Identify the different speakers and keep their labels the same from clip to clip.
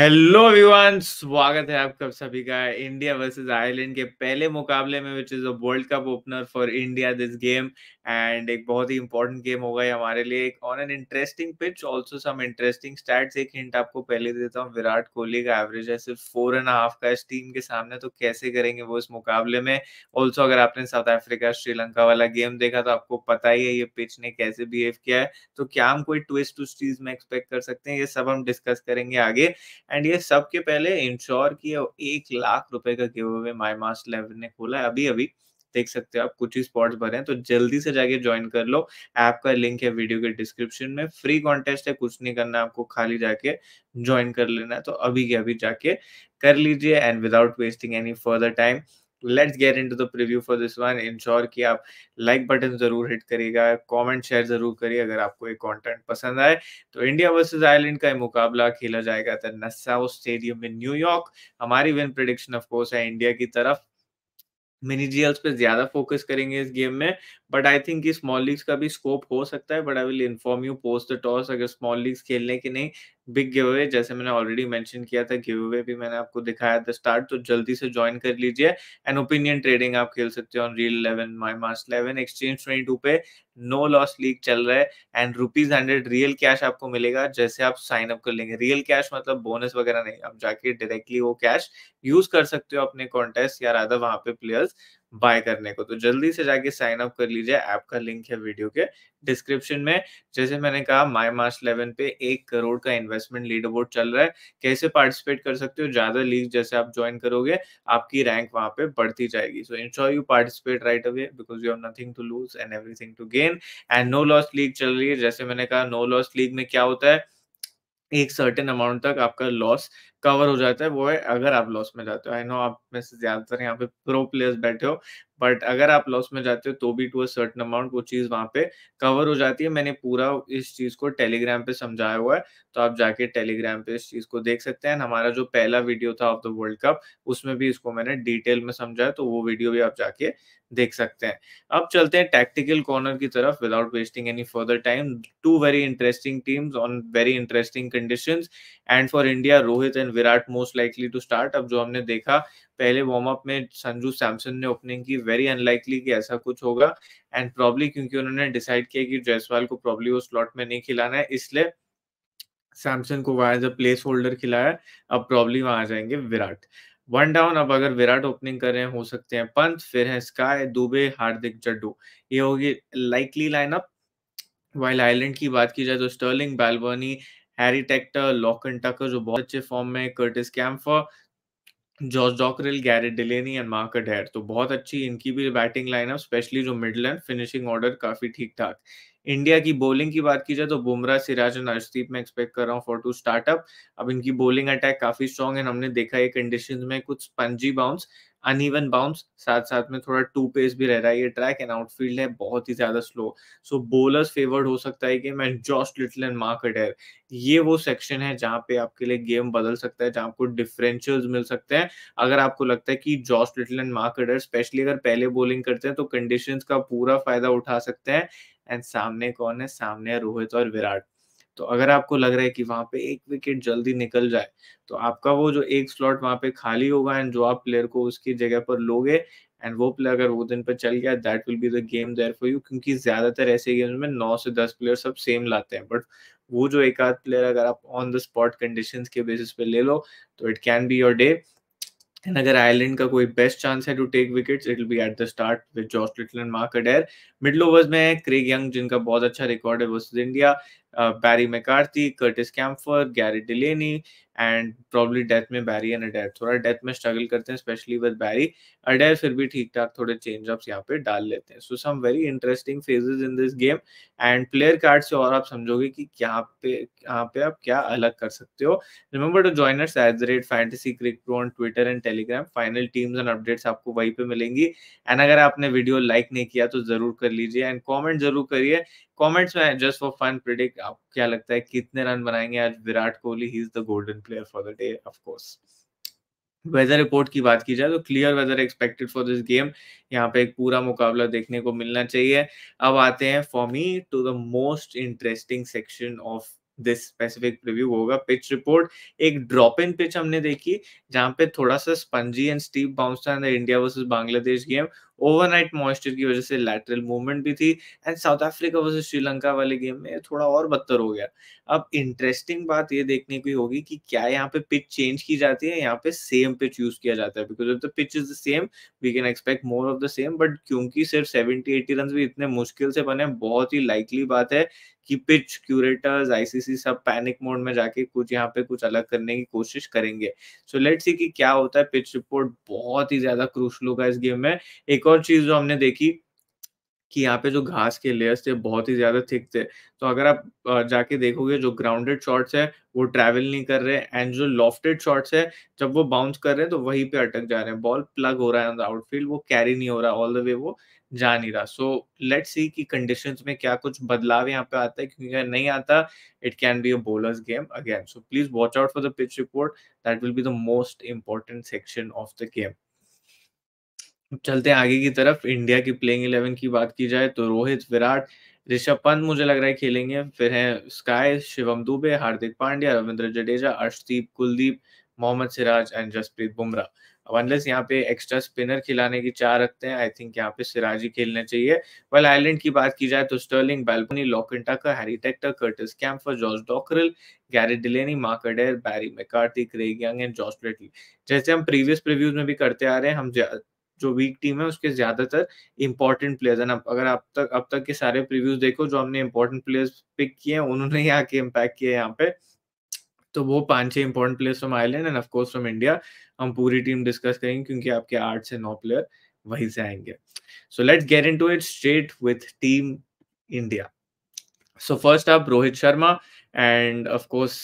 Speaker 1: Hello everyone स्वागत है आपका सभी का इंडिया वर्सेस आयरलैंड के पहले मुकाबले में which is a World Cup opener for India this game and एक बहुत ही इंपॉर्टेंट गेम होगा ये हमारे लिए एक on an interesting pitch also some interesting stats एक हिंट आपको पहले देता हूँ विराट कोहली का एवरेज है सिर्फ फोर एंड हाफ का इस टीम के सामने तो कैसे करेंगे वो इस मुकाबले में ऑल्सो अगर आपने साउथ अफ्रीका श्रीलंका वाला गेम देखा तो आपको पता ही है ये पिच ने कैसे बिहेव किया है तो क्या हम कोई ट्विस्ट उस चीज में एक्सपेक्ट कर सकते हैं ये सब हम डिस्कस करेंगे आगे एंड ये सबके पहले इंश्योर किया एक लाख रुपए का give away my mast eleven ने खोला है अभी अभी देख सकते हो आप कुछ ही स्पॉट्स भरे हैं तो जल्दी से जाके ज्वाइन कर लो ऐप का लिंक है वीडियो के डिस्क्रिप्शन में फ्री कॉन्टेस्ट है कुछ नहीं करना आपको खाली जाके ज्वाइन कर लेना है तो अभी के अभी जाके कर लीजिए and without wasting any further time let's get into the preview for this one ensure कि आप लाइक बटन जरूर हिट करिएगा कमेंट शेयर जरूर करिए अगर आपको ये कंटेंट पसंद आए तो इंडिया वर्सेस आयरलैंड का मुकाबला खेला जाएगा the Nassau stadium in New York हमारी विन प्रिडिक्शन ऑफ कोर्स है इंडिया की तरफ मिनी जीएल्स पे ज्यादा फोकस करेंगे इस गेम में but I think small leagues का भी स्कोप हो सकता है but I will inform you post the toss अगर स्मॉल लीग्स खेलने की नहीं बिग गिव अवे जैसे मैंने ऑलरेडी मेंशन किया था गिव अवे भी मैंने आपको दिखाया था स्टार्ट तो जल्दी से ज्वाइन कर लीजिए एंड ओपिनियन ट्रेडिंग आप खेल सकते हो real eleven my Mars eleven exchange twenty two पे नो लॉस लीग चल रहा है and rupees hundred real cash आपको मिलेगा जैसे आप साइन अप कर लेंगे रियल कैश मतलब बोनस वगैरह नहीं आप जाके डायरेक्टली वो कैश यूज कर सकते हो अपने कॉन्टेस्ट या राधा वहां पे प्लेयर्स बाय करने को तो जल्दी से जाके साइन अप कर लीजिए ऐप का लिंक है वीडियो के डिस्क्रिप्शन में जैसे मैंने कहा माई मार्च इलेवन पे एक करोड़ का इन्वेस्टमेंट लीड बोर्ड चल रहा है कैसे पार्टिसिपेट कर सकते हो ज्यादा लीग जैसे आप ज्वाइन करोगे आपकी रैंक वहां पे बढ़ती जाएगी so ensure you participate right away because you have nothing to lose and everything to gain and no loss league चल रही है जैसे मैंने कहा नो लॉस लीग में क्या होता है एक सर्टेन अमाउंट तक आपका लॉस कवर हो जाता है वो है अगर आप लॉस में जाते हो आई नो आप में से ज्यादातर यहाँ पे प्रो प्लेयर्स बैठे हो बट अगर आप लॉस में जाते हो तो भी टू अ सर्टन अमाउंट वो चीज वहां पे कवर हो जाती है मैंने पूरा इस चीज को टेलीग्राम पे समझाया हुआ है तो आप जाके टेलीग्राम पे इस चीज को देख सकते हैं हमारा जो पहला वीडियो था ऑफ द वर्ल्ड कप उसमें भी इसको मैंने डिटेल में समझाया तो वो वीडियो भी आप जाके देख सकते हैं अब चलते हैं टैक्टिकल कॉर्नर की तरफ without wasting any further time to very interesting teams on very interesting condition and for India Rohit and captain Virat most likely to start अब जो हमने देखा पहले वार्म अप में संजू सैमसन ने ओपनिंग की वेरी अनलाइकली कि ऐसा कुछ होगा एंड प्रॉब्ली क्योंकि उन्होंने डिसाइड किया कि जयसवाल को प्रॉब्ली वो स्लॉट में नहीं खिलाना है इसलिए सैमसन को वहां एज अ प्लेस होल्डर खिलाया अब प्रॉब्ली वहां आ जाएंगे विराट वन डाउन अब अगर विराट ओपनिंग कर रहे हैं हो सकते हैं पंत फिर है स्काई दुबे हार्दिक जड्डू ये होगी लाइकली लाइनअप वाइल आइलैंड की बात की जाए तो Stirling Balbirnie Harry Tector Lorcan Tucker जो बहुत अच्छे फॉर्म में Curtis Campher George Dockrell Gareth Delany and Mark Adair तो बहुत अच्छी इनकी भी बैटिंग लाइनअप स्पेशली जो मिडल एंड फिनिशिंग ऑर्डर काफी ठीक ठाक इंडिया की बॉलिंग की बात की जाए तो बुमराह सिराज और अर्शदीप मैं एक्सपेक्ट कर रहा हूँ फॉर टू स्टार्टअप अब इनकी बॉलिंग अटैक काफी स्ट्रॉन्ग है हमने देखा ये कंडीशन में कुछ पंजी बाउंस अनइवन बाउंस साथ साथ में थोड़ा टू पेस भी रह रहा है ये ट्रैक एंड आउटफील्ड है बहुत ही ज्यादा स्लो सो बोलर्स फेवर्ड हो सकता है कि मैं Josh Little and Mark Adair ये वो सेक्शन है जहाँ पे आपके लिए गेम बदल सकता है जहाँ आपको डिफरेंशियल मिल सकते हैं अगर आपको लगता है कि Josh Little and Mark Adair specially अगर पहले बॉलिंग करते हैं तो कंडीशन का पूरा फायदा उठा सकते हैं एंड सामने कौन है सामने है रोहित और विराट तो अगर आपको लग रहा है कि वहां पे एक विकेट जल्दी निकल जाए तो आपका वो जो एक स्लॉट वहां पे खाली होगा एंड जो आप प्लेयर को उसकी जगह पर लोगे एंड वो प्लेयर अगर वो दिन पर चल गया that will be the game there for you क्योंकि ज्यादातर ऐसे गेम्स में नौ से दस प्लेयर सब सेम लाते हैं बट वो जो एक आध प्लेयर अगर आप ऑन द स्पॉट कंडीशन के बेसिस पे ले लो तो it can be your day and अगर आयरलैंड का कोई बेस्ट चांस है to take wickets it will be at the start with Josh Little and Mark Adair middle overs में क्रेग यंग जिनका बहुत अच्छा रिकॉर्ड है versus India Barry uh, Barry McCarthy, Curtis Camphor, Gary Delaney, and probably death में Barry and अडेर थोड़ा death में struggle करते हैं स्पेशली विद बैरी अडेर फिर भी ठीक ठाक थोड़े चेंज अप्स यहाँ पे डाल लेते हैं so some very interesting phases in this game and player card से और आप समझोगे कि यहाँ पे यहाँ पे आप क्या अलग कर सकते हो remember to join at the rate fantasy cric pro Twitter and Telegram final teams and updates आपको वहीं पे मिलेंगी एंड अगर आपने वीडियो लाइक नहीं किया तो जरूर कर लीजिए एंड कॉमेंट जरूर करिए कॉमेंट्स में जस्ट फॉर फन प्रिडिक्ट आपको क्या लगता है कितने रन बनाएंगे आज Virat Kohli he is the golden player for the day of course weather report की बात की जाए तो clear weather expected for this game यहाँ पे एक पूरा मुकाबला देखने को मिलना चाहिए अब आते हैं for me to the most interesting section of this specific preview होगा पिच रिपोर्ट एक ड्रॉप इन पिच हमने देखी जहाँ पे थोड़ा सा स्पंजी एंड स्टीप बाउंस था India versus Bangladesh game overnight moisture की वजह से लैटरल मूवमेंट भी थी and South Africa versus Sri वाले गेम में थोड़ा और बदतर हो गया अब इंटरेस्टिंग बात ये देखने की होगी कि क्या यहाँ पे पिच चेंज की जाती है यहाँ पे सेम पिच यूज किया जाता है because of the pitch is the same we can expect more of the same but क्योंकि सिर्फ सेवेंटी एटी रन भी इतने मुश्किल से बने बहुत ही लाइकली बात है कि पिच क्यूरेटर्स आईसीसी सब पैनिक मोड में जाके कुछ यहाँ पे कुछ अलग करने की कोशिश करेंगे सो लेट्स सी कि क्या होता है पिच रिपोर्ट बहुत ही ज्यादा क्रूशल होगा इस गेम में एक और चीज जो हमने देखी कि यहाँ पे जो घास के लेयर्स थे बहुत ही ज्यादा थिक थे तो अगर आप जाके देखोगे जो ग्राउंडेड शॉट्स है वो ट्रैवल नहीं कर रहे एंड जो लॉफ्टेड शॉट्स है जब वो बाउंस कर रहे हैं तो वहीं पे अटक जा रहे हैं बॉल प्लग हो रहा है आउटफील्ड वो कैरी नहीं हो रहा ऑल द वे वो जा नहीं रहा सो लेट सी की कंडीशन में क्या कुछ बदलाव यहाँ पे आता है क्योंकि नहीं आता it can be a bowler's game again so please watch out for the pitch report that will be the most important section of the game चलते हैं आगे की तरफ इंडिया की प्लेइंग इलेवन की बात की जाए तो रोहित विराट ऋषभ पंत मुझे लग रहा है खेलेंगे फिर हैं स्काई शिवम दुबे हार्दिक पांड्या रविंद्र जडेजा अर्शदीप कुलदीप मोहम्मद सिराज एंड जसप्रीत बुमराह अब अनलेस यहाँ पे एक्स्ट्रा स्पिनर खिलाने की चाह रखते हैं आई थिंक यहाँ पे सिराज ही खेलना चाहिए वेल आयरलैंड की बात की जाए तो Stirling Balbirnie Lorcan Tucker Harry Tector Curtis Campher George Dockrell Gary Delany Mark Adair Barry McCarthy Craig Young and Josh Little जैसे हम प्रीवियस प्रीव्यूज में भी करते आ रहे हैं हम जो वीक टीम है उसके ज्यादातर इंपॉर्टेंट प्लेयर्स हैं अगर आप तक अब तक के सारे प्रीव्यूज देखो जो हमने इंपॉर्टेंट प्लेयर्स पिक किए हैं उन्होंने ही आके इम्पैक्ट किया यहाँ पे तो वो पांच छह important players from Ireland and of course from India हम पूरी टीम डिस्कस करेंगे क्योंकि आपके आठ से नौ प्लेयर वहीं से आएंगे so let's get into it straight with team India so first आप Rohit Sharma and of course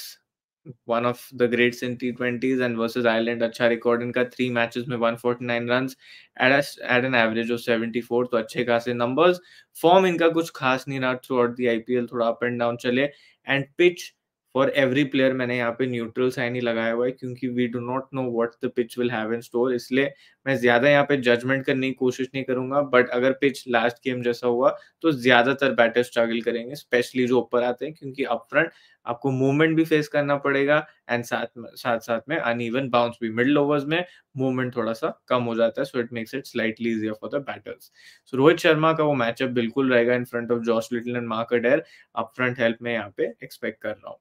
Speaker 1: one of the greats in T twenties and versus Ireland अच्छा रिकॉर्ड इनका थ्री मैचेस में 149 runs at at an average of 74 तो अच्छे खासे numbers form इनका कुछ खास नहीं रहा थ्रू आउट द आईपीएल थोड़ा अप एंड डाउन चले and pitch for every player मैंने यहाँ पे न्यूट्रल साइन ही लगाया हुआ है क्योंकि we do not know what the pitch will have in store इसलिए मैं ज्यादा यहाँ पे जजमेंट करने की कोशिश नहीं करूंगा बट अगर पिच लास्ट गेम जैसा हुआ तो ज्यादातर बैटर स्ट्रगल करेंगे स्पेशली जो ऊपर आते हैं क्योंकि अप फ्रंट आपको मूवमेंट भी फेस करना पड़ेगा एंड साथ में साथ साथ में अनइवन बाउंस भी मिडल ओवर्स में मूवमेंट थोड़ा सा कम हो जाता है so it makes it slightly easier for the batters so Rohit Sharma का वो मैचअप बिल्कुल रहेगा in front of Josh Little and Mark Adair up front help में यहाँ पे एक्सपेक्ट कर रहा हूँ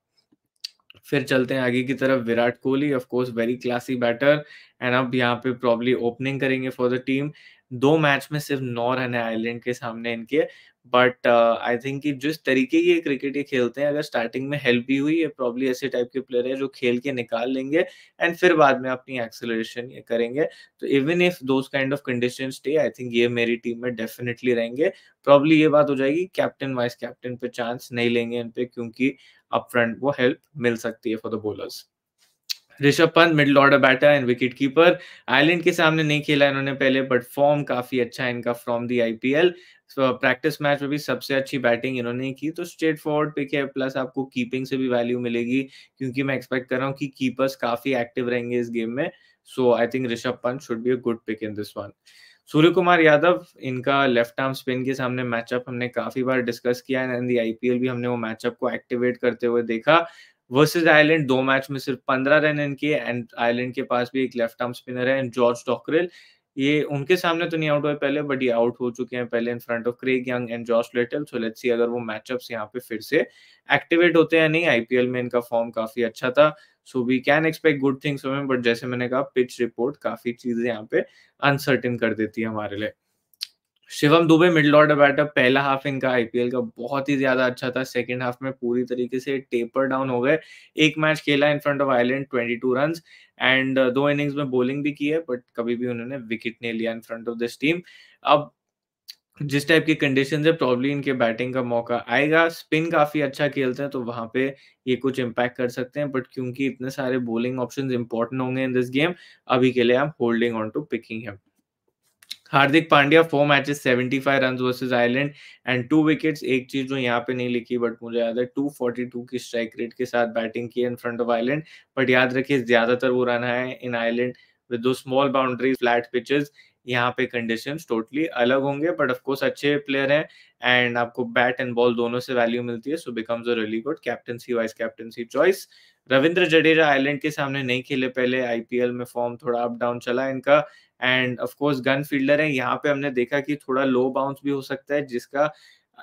Speaker 1: फिर चलते हैं आगे की तरफ Virat Kohli of course very classy batter and अब यहाँ पे प्रॉब्ली ओपनिंग करेंगे फॉर द टीम दो मैच में सिर्फ नौ रन है आयरलैंड के सामने इनके बट आई थिंक कि जिस तरीके की क्रिकेट ये खेलते हैं अगर स्टार्टिंग में हेल्प भी हुई ये प्रॉब्ली ऐसे टाइप के प्लेयर है जो खेल के निकाल लेंगे एंड फिर बाद में अपनी एक्सेलरेशन ये करेंगे तो even if those kind of condition stay I think ये मेरी टीम में डेफिनेटली रहेंगे प्रॉब्ली ये बात हो जाएगी कैप्टन वाइस कैप्टन पे चांस नहीं लेंगे इन पे क्योंकि अपफ्रंट वो हेल्प मिल सकती है for the bowlers Rishabh Pant middle order batter and wicket keeper Ireland के सामने नहीं खेला इन्होंने पहले बट फॉर्म काफी अच्छा है इनका from the I P L practice match में भी सबसे अच्छी बैटिंग इन्होंने की तो स्ट्रेट फॉरवर्ड पिक है प्लस आपको कीपिंग से भी वैल्यू मिलेगी क्योंकि मैं एक्सपेक्ट कर रहा हूँ कि कीपर्स काफी एक्टिव रहेंगे इस गेम में so I think Rishabh Pant should be a good pick in this one Surya Kumar Yadav इनका लेफ्ट आर्म स्पिन के सामने मैचअप हमने काफी बार डिस्कस किया एंड आईपीएल भी हमने वो मैचअप को एक्टिवेट करते हुए देखा वर्सेज आयरलैंड दो मैच में सिर्फ पंद्रह रन इनके एंड आयरलैंड के पास भी एक लेफ्ट आर्म स्पिनर है जॉर्ज डॉकरेल ये उनके सामने तो नहीं आउट हुए पहले बट ये आउट हो चुके हैं पहले in front of Craig Young and Josh Little so let's see अगर वो मैचअप्स यहाँ पे फिर से एक्टिवेट होते हैं नहीं आईपीएल में इनका फॉर्म काफी अच्छा था so we can expect good things में बट जैसे मैंने कहा पिच रिपोर्ट काफी चीजें यहाँ पे अनसर्टिन कर देती है हमारे लिए Shivam Dube middle order batter पहला हाफ इनका आईपीएल का बहुत ही ज्यादा अच्छा था सेकंड हाफ में पूरी तरीके से टेपर डाउन हो गए एक मैच खेला in front of Ireland 22 two run and दो इनिंग्स में बॉलिंग भी की है बट कभी भी उन्होंने विकेट नहीं लिया in front of this team अब जिस टाइप की कंडीशन है प्रॉब्ली इनके बैटिंग का मौका आएगा स्पिन काफी अच्छा खेलते हैं तो वहां पे ये कुछ इम्पैक्ट कर सकते हैं बट क्योंकि इतने सारे बॉलिंग ऑप्शन इंपॉर्टेंट होंगे इन दिस गेम अभी के लिए I am holding on to picking him Hardik Pandya four matches seventy five run versus Ireland and two wickets एक चीज जो तो यहाँ पे नहीं लिखी बट मुझे याद है टू फोर्टी टू की स्ट्राइक रेट के साथ बैटिंग की in front of Ireland but याद रखिए ज्यादातर वो रन है इन आयरलैंड विद दो स्मॉल बाउंड्री फ्लैट पिचेस यहाँ पे कंडीशन टोटली अलग होंगे बट ऑफकोर्स अच्छे प्लेयर हैं एंड आपको बैट एंड बॉल दोनों से वैल्यू मिलती है so becomes a really good captaincy vice captaincy choice Ravindra Jadeja Ireland के सामने नहीं खेले पहले आईपीएल में फॉर्म थोड़ा अप डाउन चला इनका एंड ऑफकोर्स गन फील्डर है यहाँ पे हमने देखा कि थोड़ा लो बाउंस भी हो सकता है जिसका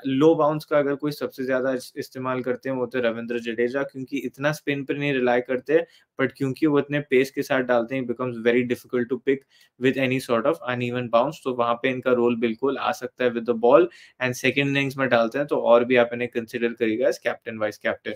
Speaker 1: लो बाउंस का अगर कोई सबसे ज्यादा इस्तेमाल करते हैं वो तो रविंद्र जडेजा क्योंकि इतना स्पिन पर नहीं रिलाई करते बट क्योंकि वो इतने पेस के साथ डालते हैं becomes very difficult to pick with any sort of uneven bounce तो वहां पे इनका रोल बिल्कुल आ सकता है with the ball and second innings में डालते हैं तो और भी आप इन्हें कंसिडर करिएगा as captain vice captain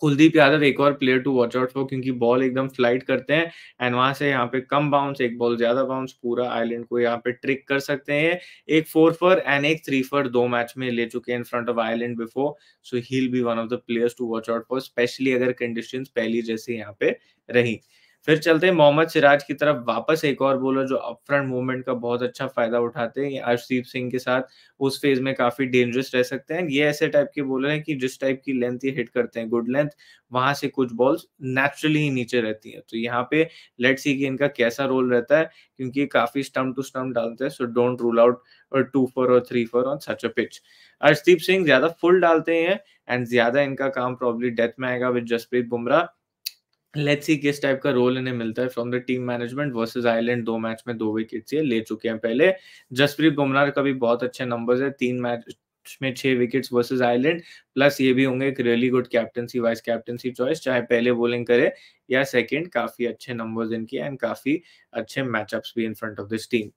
Speaker 1: Kuldeep Yadav एक और player to watch out for क्योंकि बॉल एकदम फ्लाइट करते हैं एंड वहां से यहाँ पे कम बाउंस एक बॉल ज्यादा बाउंस पूरा आयलैंड को यहाँ पे ट्रिक कर सकते हैं एक फोर फॉर एंड एक थ्री फॉर दो मैच में ले चुके हैं in front of Ireland before so he be one of the players to watch out for specially अगर कंडीशन पहली जैसे यहाँ पे रही फिर चलते हैं मोहम्मद सिराज की तरफ वापस एक और बोलर जो अपफ्रंट मूवमेंट का बहुत अच्छा फायदा उठाते हैं अर्शदीप सिंह के साथ उस फेज में काफी डेंजरस रह सकते हैं ये ऐसे टाइप के बोलर हैं कि जिस टाइप की लेंथ ये हिट करते हैं गुड लेंथ वहां से कुछ बॉल्स नेचुरली ही नीचे रहती हैं तो यहाँ पे लेट सी कि इनका कैसा रोल रहता है क्योंकि काफी स्टम्प टू स्टम्प डालते हैं सो डोंट रूल आउट और टू फोर और three four on such a pitch Arshdeep Singh ज्यादा फुल डालते हैं एंड ज्यादा इनका काम प्रॉब्लम डेथ में आएगा with Jasprit Bumrah let's see किस टाइप का रोल इन्हें मिलता है from the team management versus Ireland दो मैच में दो विकेट से ले चुके हैं पहले जसप्रीत बुमराह का भी बहुत अच्छे नंबर्स है तीन मैच में छह विकेट्स वर्सेस आयरलैंड प्लस ये भी होंगे एक really good captaincy vice captaincy choice चाहे पहले बॉलिंग करे या सेकंड काफी अच्छे नंबर्स इनके एंड काफी अच्छे मैचअप्स भी in front of this team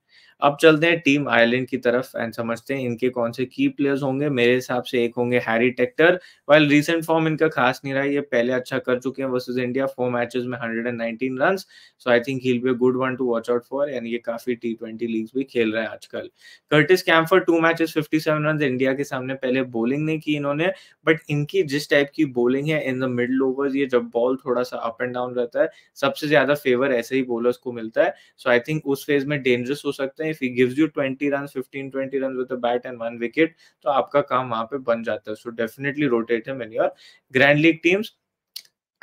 Speaker 1: अब चलते हैं टीम आयरलैंड की तरफ एंड समझते हैं इनके कौन से की प्लेयर्स होंगे मेरे हिसाब से एक होंगे Harry Tector while recent form इनका खास नहीं रहा ये पहले अच्छा कर चुके हैं वर्सेज इंडिया फोर मैचेस में 119 रन so I think he good one to watch out for and ये काफी टी ट्वेंटी लीग भी खेल रहे हैं आजकल Curtis Campher two matches seven run India के सामने पहले बॉलिंग नहीं की इन्होंने बट इनकी जिस टाइप की बॉलिंग है इन द मिडल ओवर ये जब बॉल थोड़ा सा अप एंड डाउन डाउन रहता है सबसे ज्यादा फेवर ऐसे ही बोलर्स को मिलता है सो आई थिंक उस फेज में डेंजरस हो सकते हैं if he gives you twenty run fifteen twenty run with bat and one wicket तो आपका काम वहां पे बन जाता है so definitely rotate him in your grand league teams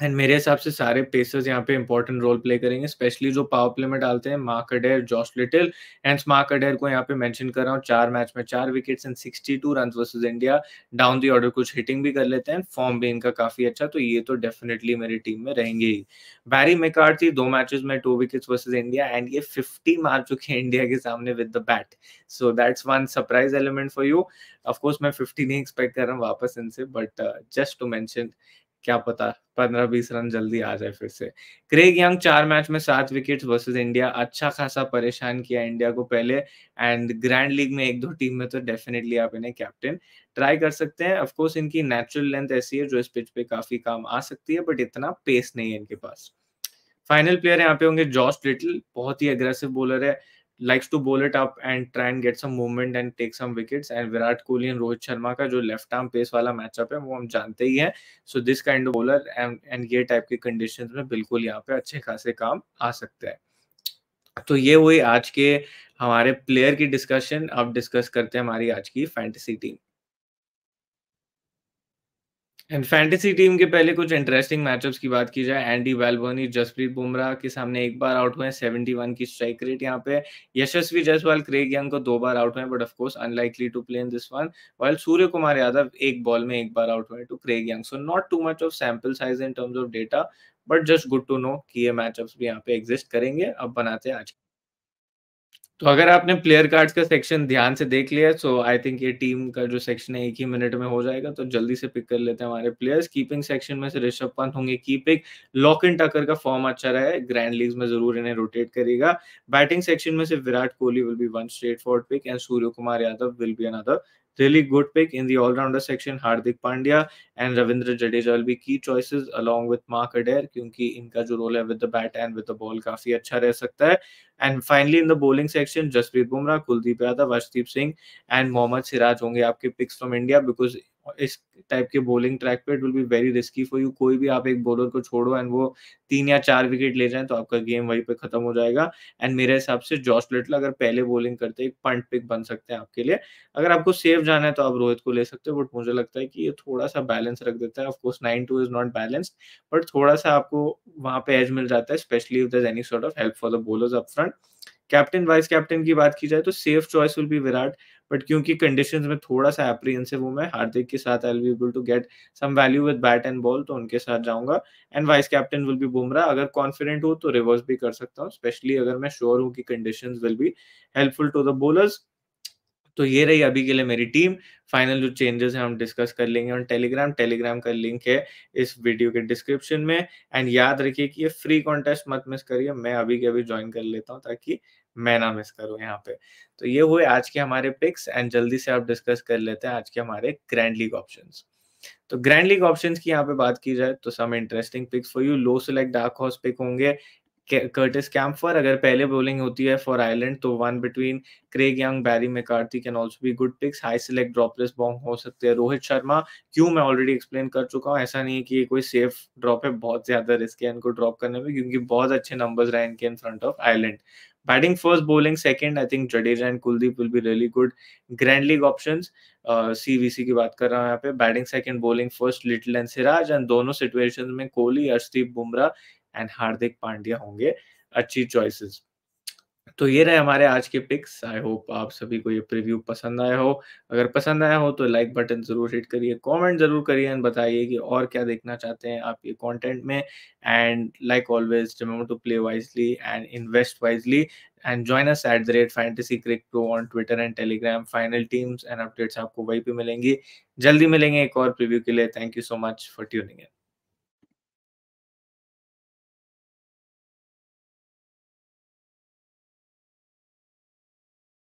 Speaker 1: and मेरे हिसाब से सारे पेसर्स यहाँ पे इंपॉर्टेंट रोल प्ले करेंगे स्पेशली जो पावर प्ले में डालते हैं Mark Adair Josh Little and Mark अडेर को यहाँ पे मेंशन कर रहा हूँ चार मैच में चार wickets and 62 run versus India down the order कुछ हिटिंग भी कर लेते हैं फॉर्म भी इनका काफी अच्छा तो ये तो डेफिनेटली मेरी टीम में रहेंगे ही बैरी मेकार थी दो मैचेस में two wickets versus India and ये फिफ्टी मार चुके हैं इंडिया के सामने with the bat so that's one surprise element for you of course मैं फिफ्टी नहीं एक्सपेक्ट कर रहा हूँ वापस इनसे बट जस्ट टू मैंशन क्या पता पंद्रह बीस रन जल्दी आ जाए फिर से क्रेग यंग चार मैच में सात विकेट वर्सेस इंडिया अच्छा खासा परेशान किया इंडिया को पहले एंड ग्रैंड लीग में एक दो टीम में तो डेफिनेटली आप इन्हें कैप्टन ट्राई कर सकते हैं ऑफ कोर्स इनकी नेचुरल लेंथ ऐसी है जो इस पिच पे काफी काम आ सकती है बट इतना पेस नहीं है इनके पास फाइनल प्लेयर यहाँ पे होंगे जॉस लिटिल बहुत ही अग्रेसिव बॉलर है likes to bowl it up and try and get some movement and take some wickets and Virat Kohli and Rohit Sharma का जो लेफ्ट आर्म पेस वाला मैचअप है वो हम जानते ही हैं so this kind of bowler and ये टाइप के कंडीशन में बिल्कुल यहाँ पे अच्छे खासे काम आ सकते हैं तो ये हुई आज के हमारे प्लेयर की डिस्कशन अब डिस्कस करते हैं हमारी आज की fantasy team and fantasy team के पहले कुछ इंटरेस्टिंग मैचअप्स की बात की जाए एंडी वेलबर्नी जसप्रीत बुमराह के सामने एक बार आउट हुए सेवेंटी वन की स्ट्राइक रेट यहाँ पे यशस्वी जयसवाल क्रेग यंग को दो बार आउट हुए but of course unlikely to play in this one while Surya Kumar Yadav एक बॉल में एक बार आउट हुए to Craig Young so not too much of sample size in terms of data but just good to know कि ये matchups भी यहाँ पे एग्जिस्ट करेंगे अब बनाते हैं आज तो अगर आपने प्लेयर कार्ड्स का सेक्शन ध्यान से देख लिया सो आई थिंक ये टीम का जो सेक्शन है एक ही मिनट में हो जाएगा तो जल्दी से पिक कर लेते हैं हमारे प्लेयर्स कीपिंग सेक्शन में से ऋषभ पंत होंगे की पिक लॉक इन टकर का फॉर्म अच्छा रहा है ग्रैंड लीग में जरूर इन्हें रोटेट करेगा बैटिंग सेक्शन में से Virat Kohli will be one straightforward pick and Surya Kumar Yadav will be another Really good pick in the all rounder section. Hardik Pandya and Ravindra Jadeja will be key choices along with Mark Adair क्योंकि इनका जो role है with the bat and with the ball काफी अच्छा रह सकता है and finally in the bowling section Jasprit Bumrah Kuldeep Yadav Arshdeep Singh and Mohammed Siraj होंगे आपके पिक्स फ्रॉम इंडिया बिकॉज इस टाइप के बॉलिंग ट्रैक पे it will be very risky for you कोई भी आप एक बॉलर को छोड़ो एंड वो तीन या चार विकेट ले जाए तो आपका गेम वहीं पे खत्म हो जाएगा एंड मेरे हिसाब से जॉस लिटल अगर पहले बॉलिंग करते एक पंट पिक बन सकते हैं आपके लिए अगर आपको सेफ जाना है तो आप रोहित को ले सकते हो बट मुझे लगता है कि ये थोड़ा सा बैलेंस रख देता है of course nine two is not balanced but थोड़ा सा आपको वहाँ पे एज मिल जाता है specially if there any sort of help for the bowlers up front captain vice captain की बात की जाए तो safe choice will be Virat but क्योंकि कंडीशंस में थोड़ा सा एप्रीहेंसिव हूँ मैं हार्दिक के साथ I be able to get some value with bat and ball तो उनके साथ जाऊंगा and vice captain will be Bumrah अगर कॉन्फिडेंट हो तो रिवर्स भी कर सकता हूँ स्पेशली अगर मैं श्योर हूँ कि condition will be helpful to the bowlers तो ये रही अभी के लिए मेरी टीम फाइनल जो चेंजेस हैं हम डिस्कस कर लेंगे ऑन टेलीग्राम टेलीग्राम का लिंक है इस वीडियो के डिस्क्रिप्शन में एंड याद रखिए कि ये फ्री कॉन्टेस्ट मत मिस करिए मैं अभी के अभी ज्वाइन कर लेता हूँ ताकि मैं ना मिस करूँ यहाँ पे तो ये हुए आज के हमारे पिक्स एंड जल्दी से आप डिस्कस कर लेते हैं आज के हमारे ग्रैंड लीग ऑप्शन तो ग्रैंड लीग ऑप्शन की यहाँ पे बात की जाए तो some interesting picks for you low select dark horse pick होंगे कर्टिस कैम्फर अगर पहले बॉलिंग होती है फॉर आयरलैंड तो one between Craig Young Barry McCarthy can also be good picks high select ड्रॉपलेस बॉम हो सकते हैं रोहित शर्मा क्यों मैं ऑलरेडी एक्सप्लेन कर चुका हूँ ऐसा नहीं है कि ये कोई सेफ ड्रॉप है बहुत ज्यादा रिस्क है इनको ड्रॉप करने में क्योंकि बहुत अच्छे नंबर रहे इनके in front of Ireland Batting first, bowling second. I think Jadeja and Kuldeep will be really good Grand League options. CVC uh, की बात कर रहा हूँ यहाँ पे batting second bowling first little and Siraj and दोनों सिचुएशन में कोहली अर्शदीप बुमराह एंड हार्दिक पांड्या होंगे अच्छी चॉइसेस तो ये रहे हमारे आज के पिक्स आई होप आप सभी को ये प्रीव्यू पसंद आया हो अगर पसंद आया हो तो लाइक बटन ज़रूर हिट करिए कमेंट ज़रूर करिए एंड बताइए कि और क्या देखना चाहते हैं आप ये कंटेंट में and like always remember to play wisely and invest wisely and join us at the rate fantasy pro on Twitter and Telegram final teams and updates आपको वहीं पे मिलेंगी जल्दी मिलेंगे एक और प्रीव्यू के लिए thank you so much for tuning in